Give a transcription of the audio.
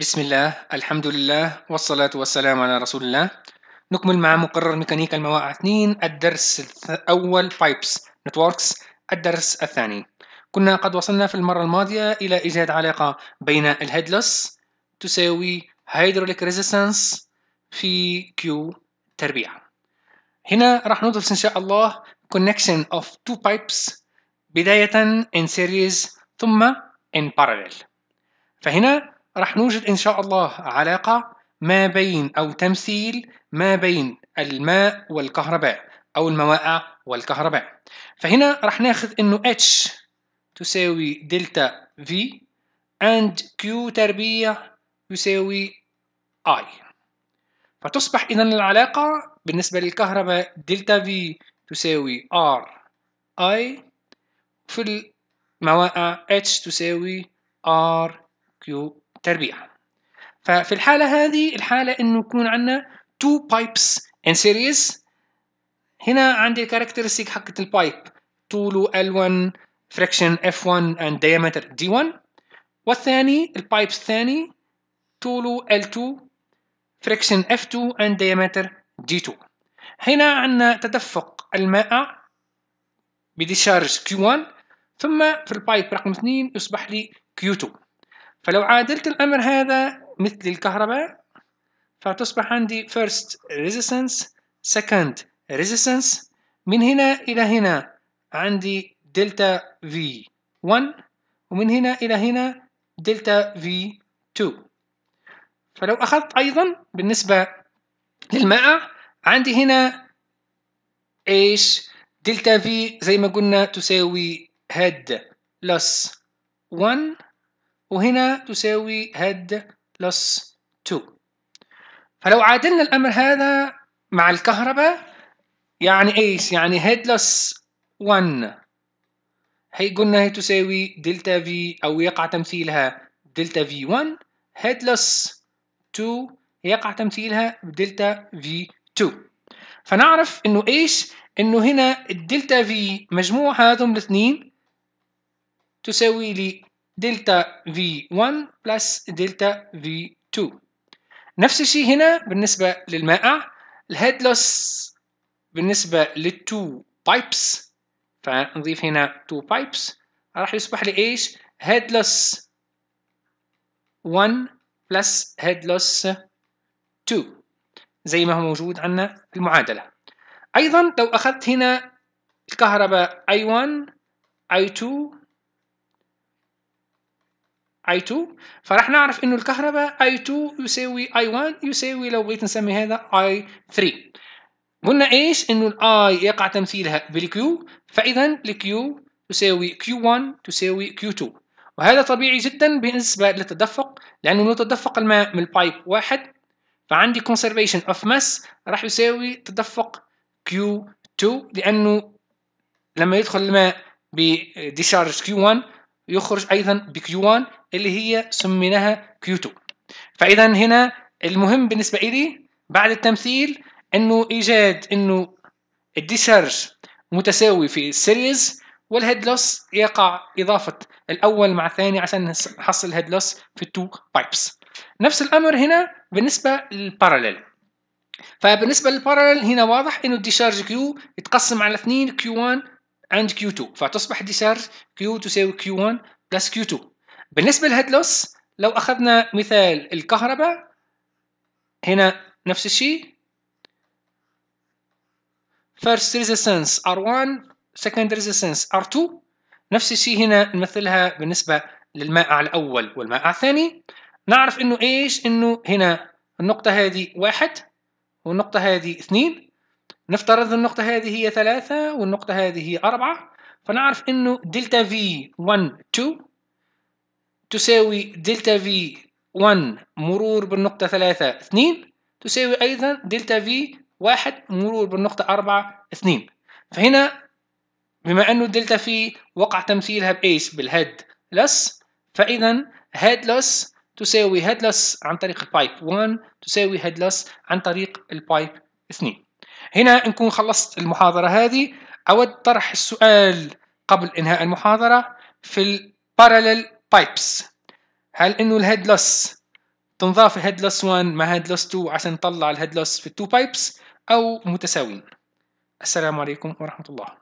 بسم الله الحمد لله والصلاة والسلام على رسول الله نكمل مع مقرر ميكانيكا المواقع 2 الدرس الأول Pipes Networks الدرس الثاني كنا قد وصلنا في المرة الماضية إلى إيجاد علاقة بين الهيدلس تساوي هيدروليك ريزيستانس في كيو تربيع هنا راح ندرس إن شاء الله connection of two pipes بداية in series ثم in parallel فهنا راح نوجد إن شاء الله علاقة ما بين أو تمثيل ما بين الماء والكهرباء أو الموائع والكهرباء فهنا راح ناخذ إنه H تساوي دلتا V and Q تربيع يساوي I فتصبح إذا العلاقة بالنسبة للكهرباء دلتا V تساوي R I في الموائع H تساوي R Q تربيع ففي الحالة هذه الحالة انه يكون عندنا two pipes in series هنا عندي الكاركترستيك حقة البايب طوله L1 فريكشن F1 and diameter D1 والثاني البايب الثاني طوله L2 فريكشن F2 and diameter D2 هنا عندنا تدفق الماء بديشارج Q1 ثم في البايب رقم 2 يصبح لي Q2 فلو عادلت الأمر هذا مثل الكهرباء فتصبح عندي first resistance second resistance من هنا إلى هنا عندي دلتا V 1 ومن هنا إلى هنا دلتا V 2 فلو أخذت أيضا بالنسبة للماء عندي هنا إيش دلتا V زي ما قلنا تساوي هيد بلس 1 وهنا تساوي هاد بلس 2 فلو عادلنا الأمر هذا مع الكهرباء يعني ايش يعني هاد بلس 1 هي قلنا هي تساوي دلتا في أو يقع تمثيلها دلتا في 1 هاد بلس 2 يقع تمثيلها بدلتا في 2 فنعرف انه ايش انه هنا الدلتا في مجموع هذم الاثنين تساوي لي دلتا v 1 بلس دلتا v 2 نفس الشيء هنا بالنسبة للمائع الهيد لوس بالنسبة للتو بايبس فنضيف هنا تو بايبس راح يصبح لي ايش هيد لوس 1 بلس هيد لوس 2 زي ما هو موجود عندنا في المعادلة أيضا لو أخذت هنا الكهرباء I1 I2 I2 فراح نعرف انه الكهرباء I2 يساوي I1 يساوي لو بغيت نسمي هذا I3 قلنا ايش انه I يقع تمثيلها بالكيو فاذا الكيو تساوي Q1 تساوي Q2 وهذا طبيعي جدا بالنسبة للتدفق لأنه لو تدفق الماء من البايب واحد فعندي conservation of mass راح يساوي تدفق Q2 لأنه لما يدخل الماء بديشارج Q1 يخرج أيضا بq 1 اللي هي سميناها كيوتو فاذا هنا المهم بالنسبه لي بعد التمثيل انه ايجاد انه الديشارج متساوي في السيريز والهيد لوس يقع اضافه الاول مع الثاني عشان نحصل الهيد لوس في التو بايبس نفس الامر هنا بالنسبه للبارالل فبالنسبه للبارالل هنا واضح انه الديشارج كيو يتقسم على اثنين كيو 1 عند كيو 2 فتصبح ديشارج كيو تساوي كيو 1 بلس كيو 2 بالنسبه للهيد لوس لو اخذنا مثال الكهرباء هنا نفس الشيء first resistance R1 second resistance R2 نفس الشيء هنا نمثلها بالنسبة للمائع الأول والمائع الثاني نعرف إنه إيش إنه هنا النقطة هذه واحد والنقطة هذه اثنين نفترض النقطة هذه هي ثلاثة والنقطة هذه هي أربعة فنعرف إنه دلتا V 1 2 تساوي دلتا في 1 مرور بالنقطة 3 2 تساوي أيضا دلتا في 1 مرور بالنقطة 4 2 فهنا بما أنه دلتا في وقع تمثيلها بإيش بالهيد لس فإذا هيد لس تساوي هيد لس عن طريق البايب 1 تساوي هيد لس عن طريق البايب 2 هنا نكون خلصت المحاضرة هذه أود طرح السؤال قبل إنهاء المحاضرة في الباراليل بايبس هل انه لوس تنضاف لوس 1 مع لوس 2 عشان نطلع لوس في التو بايبس او متساويين السلام عليكم ورحمه الله